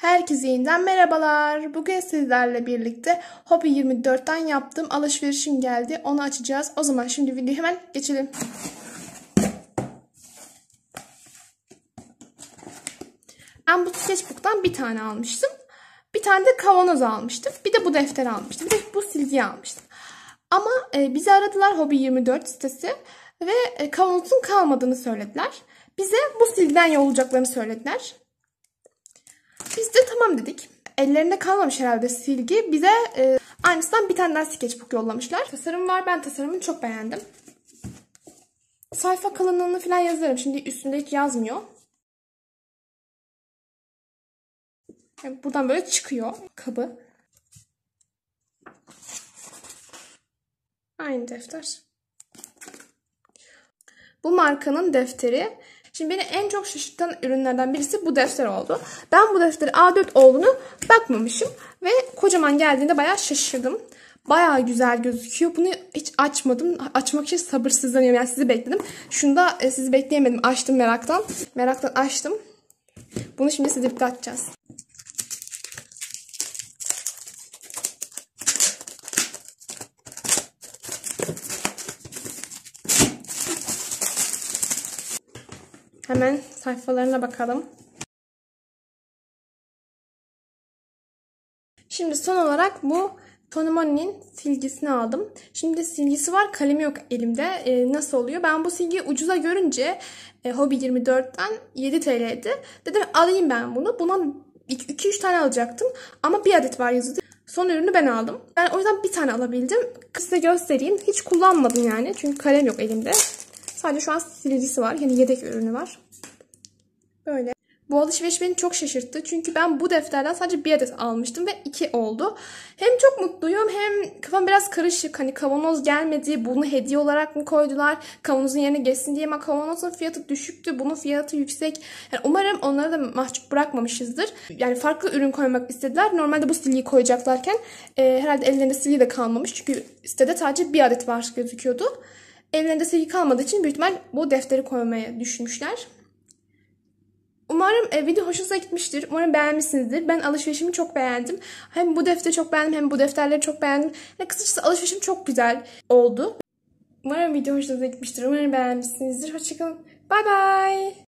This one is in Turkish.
Herkese yeniden merhabalar. Bugün sizlerle birlikte Hobby 24'ten yaptığım alışverişim geldi. Onu açacağız. O zaman şimdi videoya hemen geçelim. Ben bu sketchbook'tan bir tane almıştım. Bir tane de kavanoz almıştım. Bir de bu defter almıştım. Bir de bu silgi almıştım. Ama e, bizi aradılar Hobby 24 sitesi ve e, kavanozun kalmadığını söylediler. Bize bu silgiden yollayacaklarını söylediler. Biz de tamam dedik. Ellerinde kalmamış herhalde silgi. Bize e, aynısından bir tane daha sketchbook yollamışlar. Tasarım var. Ben tasarımını çok beğendim. Sayfa kalınlığını falan yazarım. Şimdi üstünde hiç yazmıyor. Yani buradan böyle çıkıyor kabı. Aynı defter. Bu markanın defteri Şimdi beni en çok şaşırtan ürünlerden birisi bu defter oldu. Ben bu defteri A4 olduğunu bakmamışım ve kocaman geldiğinde bayağı şaşırdım. Bayağı güzel gözüküyor. Bunu hiç açmadım. Açmak için sabırsızlanıyorum. Yani sizi bekledim. Şunu da e, sizi bekleyemedim. Açtım meraktan. Meraktan açtım. Bunu şimdi size birlikte açacağız. Hemen sayfalarına bakalım. Şimdi son olarak bu Tonemoni'nin silgisini aldım. Şimdi silgisi var kalemi yok elimde. E, nasıl oluyor? Ben bu silgiyi ucuza görünce e, Hobi 24'ten 7 TL'di. Dedim alayım ben bunu. Buna 2-3 tane alacaktım. Ama bir adet var yazıyordu. Son ürünü ben aldım. Ben o yüzden bir tane alabildim. Size göstereyim. Hiç kullanmadım yani. Çünkü kalem yok elimde. Sadece şu an silicisi var. Yani yedek ürünü var. Böyle. Bu alışveriş beni çok şaşırttı. Çünkü ben bu defterden sadece bir adet almıştım ve iki oldu. Hem çok mutluyum hem kafam biraz karışık. Hani kavanoz gelmedi. Bunu hediye olarak mı koydular? Kavanozun yerine geçsin diye. Ama kavanozun fiyatı düşüktü. Bunun fiyatı yüksek. Yani umarım onları da mahcup bırakmamışızdır. Yani farklı ürün koymak istediler. Normalde bu siliği koyacaklarken e, herhalde ellerinde siliği de kalmamış. Çünkü sitede sadece bir adet var gözüküyordu. Evlerinde sevgi kalmadığı için büyük ihtimal bu defteri koymaya düşünmüşler. Umarım e, video hoşunuza gitmiştir. Umarım beğenmişsinizdir. Ben alışverişimi çok beğendim. Hem bu defteri çok beğendim hem bu defterleri çok beğendim. Yani kısacası alışverişim çok güzel oldu. Umarım video hoşunuza gitmiştir. Umarım beğenmişsinizdir. Hoşçakalın. Bay bay.